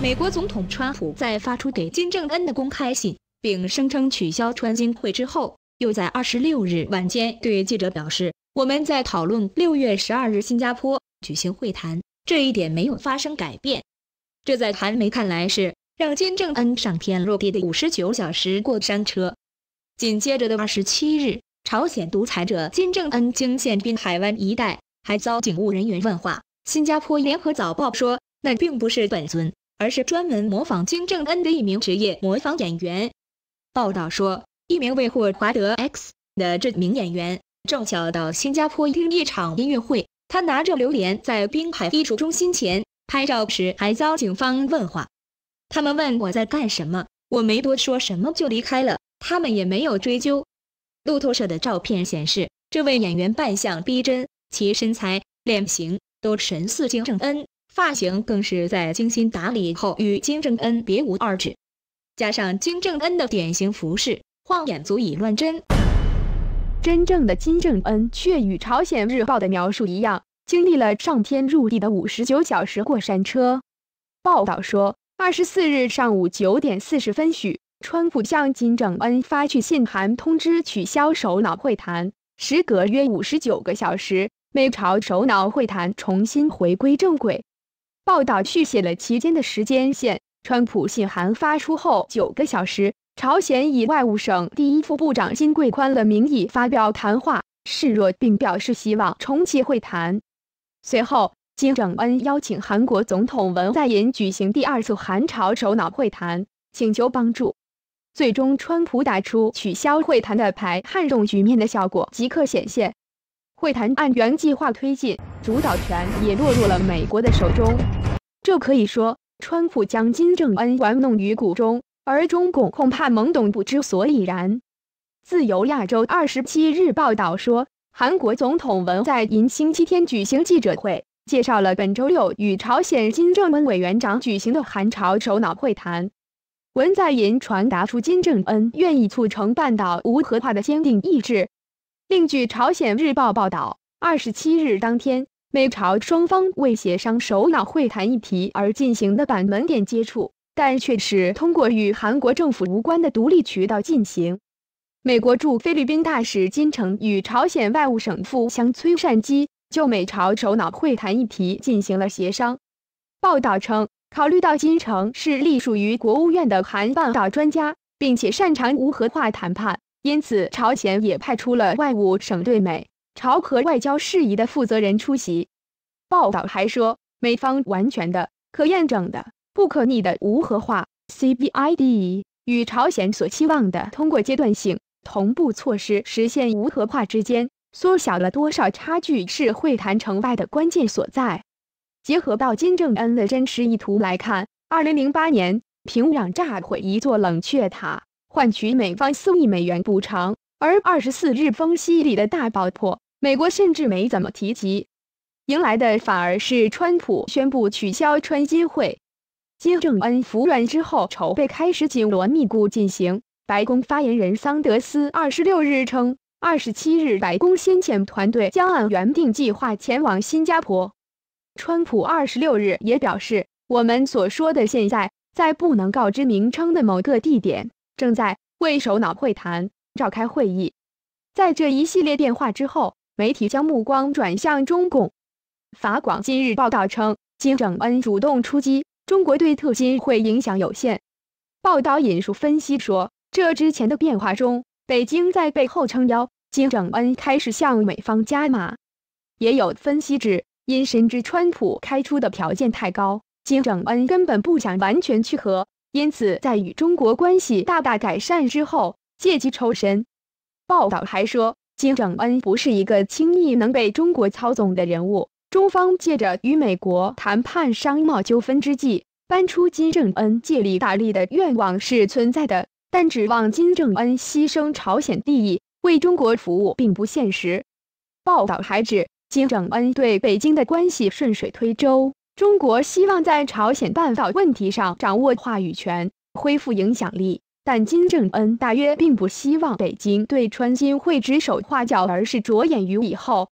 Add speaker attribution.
Speaker 1: 美国总统川普在发出给金正恩的公开信，并声称取消川金会之后，又在二十六日晚间对记者表示：“我们在讨论六月十二日新加坡举行会谈，这一点没有发生改变。”这在韩媒看来是让金正恩上天落地的五十九小时过山车。紧接着的二十七日，朝鲜独裁者金正恩经宪滨海湾一带，还遭警务人员问话。新加坡联合早报说：“那并不是本尊。”而是专门模仿金正恩的一名职业模仿演员。报道说，一名为霍华德 X 的这名演员，正巧到新加坡听一场音乐会。他拿着榴莲在滨海艺术中心前拍照时，还遭警方问话。他们问我在干什么，我没多说什么就离开了。他们也没有追究。路透社的照片显示，这位演员扮相逼真，其身材、脸型都神似金正恩。发型更是在精心打理后与金正恩别无二致，
Speaker 2: 加上金正恩的典型服饰，晃眼足以乱真。真正的金正恩却与朝鲜日报的描述一样，经历了上天入地的五十九小时过山车。报道说，二十四日上午九点四十分许，川普向金正恩发去信函，通知取消首脑会谈。时隔约五十九个小时，美朝首脑会谈重新回归正轨。报道续写了其间的时间线。川普信函发出后九个小时，朝鲜以外务省第一副部长金贵宽的名义发表谈话示弱，并表示希望重启会谈。随后，金正恩邀请韩国总统文在寅举行第二次韩朝首脑会谈，请求帮助。最终，川普打出取消会谈的牌，撼动局面的效果即刻显现。会谈按原计划推进，主导权也落入了美国的手中。就可以说，川普将金正恩玩弄于股中，而中共恐怕懵懂不知所以然。自由亚洲二十七日报道说，韩国总统文在寅星期天举行记者会，介绍了本周六与朝鲜金正恩委员长举行的韩朝首脑会谈。文在寅传达出金正恩愿意促成半岛无核化的坚定意志。另据朝鲜日报报道，二十七日当天。美朝双方为协商首脑会谈议题而进行的板门店接触，但却是通过与韩国政府无关的独立渠道进行。美国驻菲律宾大使金城与朝鲜外务省副相崔善基就美朝首脑会谈议题进行了协商。报道称，考虑到金城是隶属于国务院的韩半岛专家，并且擅长无核化谈判，因此朝鲜也派出了外务省对美。朝核外交事宜的负责人出席。报道还说，美方完全的、可验证的、不可逆的无核化 （CBID） 与朝鲜所期望的通过阶段性同步措施实现无核化之间缩小了多少差距，是会谈成败的关键所在。结合到金正恩的真实意图来看，二零零八年平壤炸毁一座冷却塔，换取美方四亿美元补偿，而二十四日丰西里的大爆破。美国甚至没怎么提及，迎来的反而是川普宣布取消川金会。金正恩服软之后，筹备开始紧锣密鼓进行。白宫发言人桑德斯二十六日称，二十七日白宫先遣团队将按原定计划前往新加坡。川普二十六日也表示：“我们所说的现在，在不能告知名称的某个地点，正在为首脑会谈召开会议。”在这一系列变化之后。媒体将目光转向中共。法广今日报道称，金正恩主动出击，中国对特金会影响有限。报道引述分析说，这之前的变化中，北京在背后撑腰，金正恩开始向美方加码。也有分析指，因深知川普开出的条件太高，金正恩根本不想完全屈和，因此在与中国关系大大改善之后，借机抽身。报道还说。金正恩不是一个轻易能被中国操纵的人物。中方借着与美国谈判商贸纠纷之际，搬出金正恩借力打力的愿望是存在的，但指望金正恩牺牲朝鲜利益为中国服务并不现实。报道还指，金正恩对北京的关系顺水推舟，中国希望在朝鲜半岛问题上掌握话语权，恢复影响力。但金正恩大约并不希望北京对川金会指手画脚，而是着眼于以后。